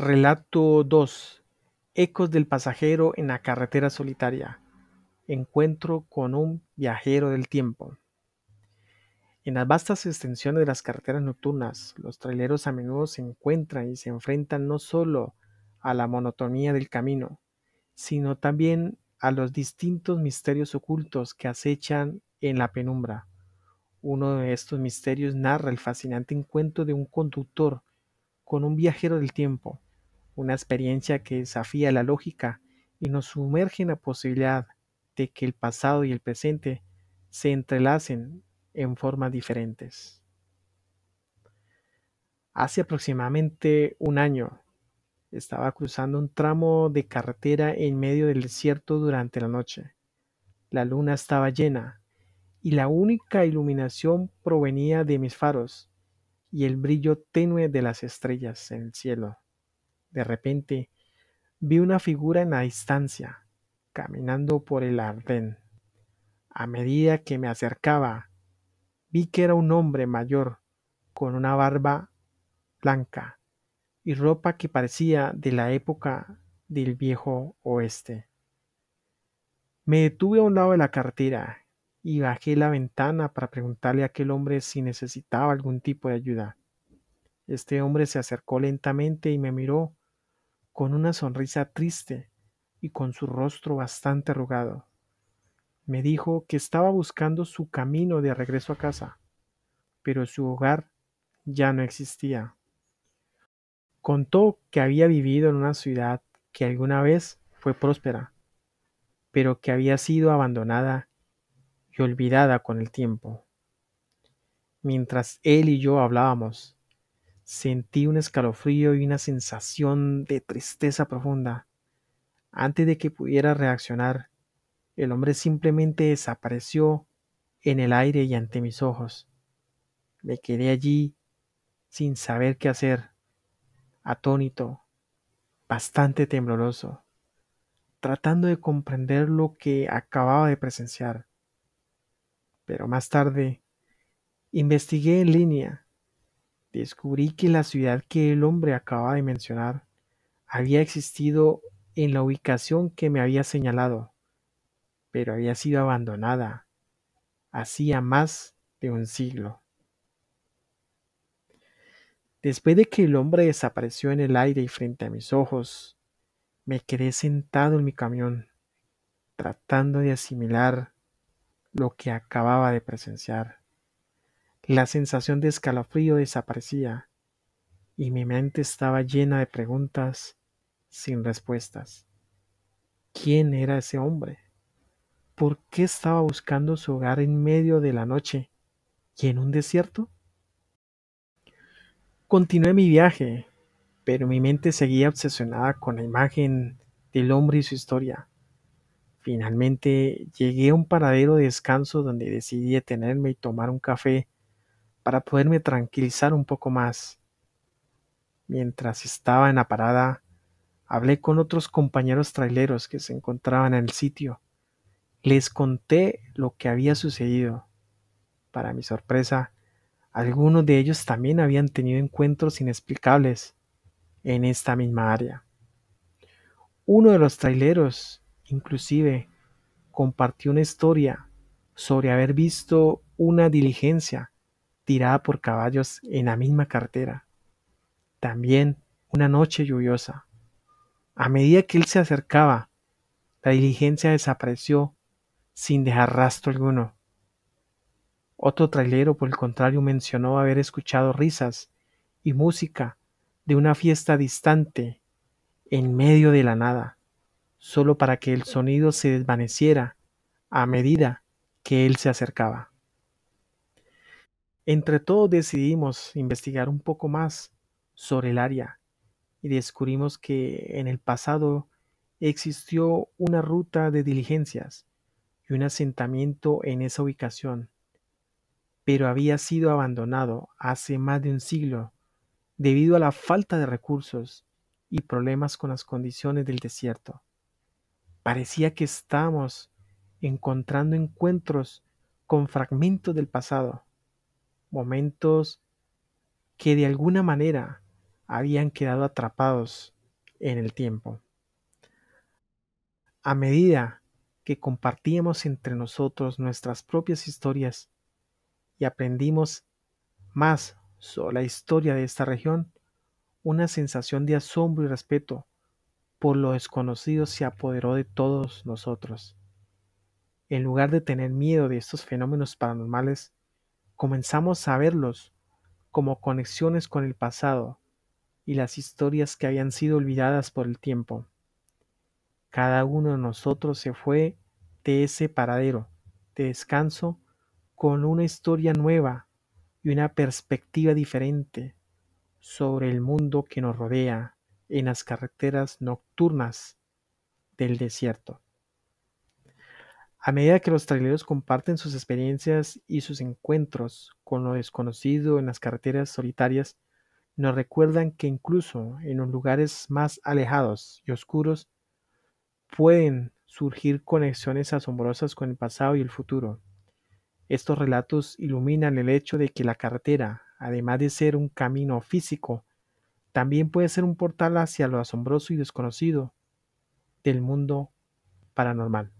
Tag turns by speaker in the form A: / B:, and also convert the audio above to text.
A: Relato 2. Ecos del pasajero en la carretera solitaria. Encuentro con un viajero del tiempo. En las vastas extensiones de las carreteras nocturnas, los traileros a menudo se encuentran y se enfrentan no solo a la monotonía del camino, sino también a los distintos misterios ocultos que acechan en la penumbra. Uno de estos misterios narra el fascinante encuentro de un conductor con un viajero del tiempo, una experiencia que desafía la lógica y nos sumerge en la posibilidad de que el pasado y el presente se entrelacen en formas diferentes. Hace aproximadamente un año estaba cruzando un tramo de carretera en medio del desierto durante la noche. La luna estaba llena y la única iluminación provenía de mis faros y el brillo tenue de las estrellas en el cielo. De repente, vi una figura en la distancia, caminando por el arden. A medida que me acercaba, vi que era un hombre mayor, con una barba blanca y ropa que parecía de la época del viejo oeste. Me detuve a un lado de la cartera y bajé la ventana para preguntarle a aquel hombre si necesitaba algún tipo de ayuda. Este hombre se acercó lentamente y me miró con una sonrisa triste y con su rostro bastante arrugado. Me dijo que estaba buscando su camino de regreso a casa, pero su hogar ya no existía. Contó que había vivido en una ciudad que alguna vez fue próspera, pero que había sido abandonada y olvidada con el tiempo. Mientras él y yo hablábamos, Sentí un escalofrío y una sensación de tristeza profunda. Antes de que pudiera reaccionar, el hombre simplemente desapareció en el aire y ante mis ojos. Me quedé allí sin saber qué hacer, atónito, bastante tembloroso, tratando de comprender lo que acababa de presenciar. Pero más tarde, investigué en línea descubrí que la ciudad que el hombre acababa de mencionar había existido en la ubicación que me había señalado, pero había sido abandonada hacía más de un siglo. Después de que el hombre desapareció en el aire y frente a mis ojos, me quedé sentado en mi camión, tratando de asimilar lo que acababa de presenciar. La sensación de escalofrío desaparecía y mi mente estaba llena de preguntas sin respuestas. ¿Quién era ese hombre? ¿Por qué estaba buscando su hogar en medio de la noche y en un desierto? Continué mi viaje, pero mi mente seguía obsesionada con la imagen del hombre y su historia. Finalmente llegué a un paradero de descanso donde decidí detenerme y tomar un café para poderme tranquilizar un poco más. Mientras estaba en la parada, hablé con otros compañeros traileros que se encontraban en el sitio. Les conté lo que había sucedido. Para mi sorpresa, algunos de ellos también habían tenido encuentros inexplicables en esta misma área. Uno de los traileros, inclusive, compartió una historia sobre haber visto una diligencia tirada por caballos en la misma cartera. También una noche lluviosa. A medida que él se acercaba, la diligencia desapareció sin dejar rastro alguno. Otro trailero, por el contrario, mencionó haber escuchado risas y música de una fiesta distante, en medio de la nada, solo para que el sonido se desvaneciera a medida que él se acercaba. Entre todos decidimos investigar un poco más sobre el área y descubrimos que en el pasado existió una ruta de diligencias y un asentamiento en esa ubicación, pero había sido abandonado hace más de un siglo debido a la falta de recursos y problemas con las condiciones del desierto. Parecía que estábamos encontrando encuentros con fragmentos del pasado momentos que de alguna manera habían quedado atrapados en el tiempo. A medida que compartíamos entre nosotros nuestras propias historias y aprendimos más sobre la historia de esta región, una sensación de asombro y respeto por lo desconocido se apoderó de todos nosotros. En lugar de tener miedo de estos fenómenos paranormales, comenzamos a verlos como conexiones con el pasado y las historias que habían sido olvidadas por el tiempo. Cada uno de nosotros se fue de ese paradero de descanso con una historia nueva y una perspectiva diferente sobre el mundo que nos rodea en las carreteras nocturnas del desierto. A medida que los traileros comparten sus experiencias y sus encuentros con lo desconocido en las carreteras solitarias, nos recuerdan que incluso en los lugares más alejados y oscuros pueden surgir conexiones asombrosas con el pasado y el futuro. Estos relatos iluminan el hecho de que la carretera, además de ser un camino físico, también puede ser un portal hacia lo asombroso y desconocido del mundo paranormal.